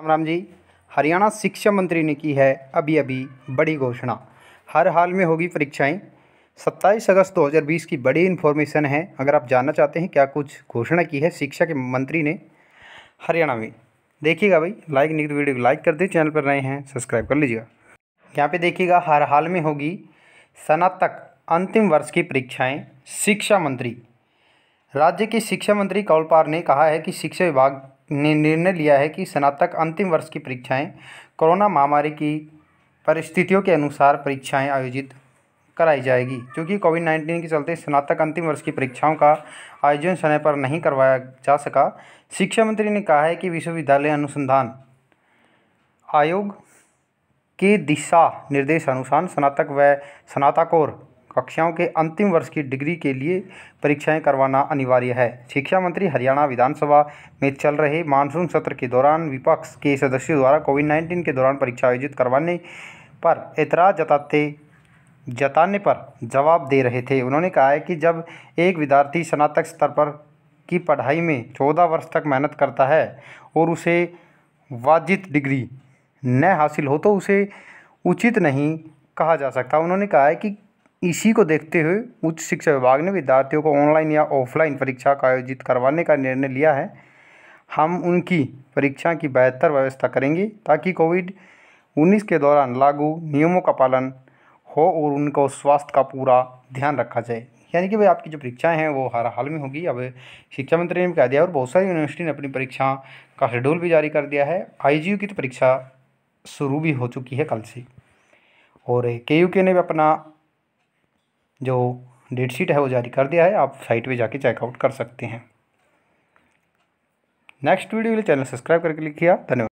राम राम जी हरियाणा शिक्षा मंत्री ने की है अभी अभी बड़ी घोषणा हर हाल में होगी परीक्षाएं 27 अगस्त 2020 की बड़ी इन्फॉर्मेशन है अगर आप जानना चाहते हैं क्या कुछ घोषणा की है शिक्षा के मंत्री ने हरियाणा में देखिएगा भाई लाइक नहीं तो वीडियो को लाइक कर दे चैनल पर नए हैं सब्सक्राइब कर लीजिएगा यहाँ पे देखिएगा हर हाल में होगी स्नातक अंतिम वर्ष की परीक्षाएँ शिक्षा मंत्री राज्य के शिक्षा मंत्री कौलपार ने कहा है कि शिक्षा विभाग ने निर्णय लिया है कि स्नातक अंतिम वर्ष की परीक्षाएं कोरोना महामारी की परिस्थितियों के अनुसार परीक्षाएं आयोजित कराई जाएगी क्योंकि कोविड नाइन्टीन के चलते स्नातक अंतिम वर्ष की परीक्षाओं का आयोजन समय पर नहीं करवाया जा सका शिक्षा मंत्री ने कहा है कि विश्वविद्यालय अनुसंधान आयोग के दिशा निर्देश अनुसार स्नातक व स्नातकोर कक्षाओं के अंतिम वर्ष की डिग्री के लिए परीक्षाएं करवाना अनिवार्य है शिक्षा मंत्री हरियाणा विधानसभा में चल रहे मानसून सत्र के दौरान विपक्ष के सदस्यों द्वारा कोविड नाइन्टीन के दौरान परीक्षा आयोजित करवाने पर एतराज़ जताते जताने पर जवाब दे रहे थे उन्होंने कहा है कि जब एक विद्यार्थी स्नातक स्तर पर की पढ़ाई में चौदह वर्ष तक मेहनत करता है और उसे वाजित डिग्री न हासिल हो तो उसे उचित नहीं कहा जा सकता उन्होंने कहा है कि इसी को देखते हुए उच्च शिक्षा विभाग ने विद्यार्थियों को ऑनलाइन या ऑफलाइन परीक्षा का आयोजित करवाने का निर्णय लिया है हम उनकी परीक्षा की बेहतर व्यवस्था करेंगे ताकि कोविड उन्नीस के दौरान लागू नियमों का पालन हो और उनको स्वास्थ्य का पूरा ध्यान रखा जाए यानी कि भाई आपकी जो परीक्षाएं हैं वो हर हाल में होगी अब शिक्षा मंत्री ने कह दिया और बहुत सारी यूनिवर्सिटी ने अपनी परीक्षा का शेड्यूल भी जारी कर दिया है आई की तो परीक्षा शुरू भी हो चुकी है कल से और के ने भी अपना जो डेट शीट है वो जारी कर दिया है आप साइट पे जाके चेकआउट कर सकते हैं नेक्स्ट वीडियो के लिए चैनल सब्सक्राइब करके लिखिए धन्यवाद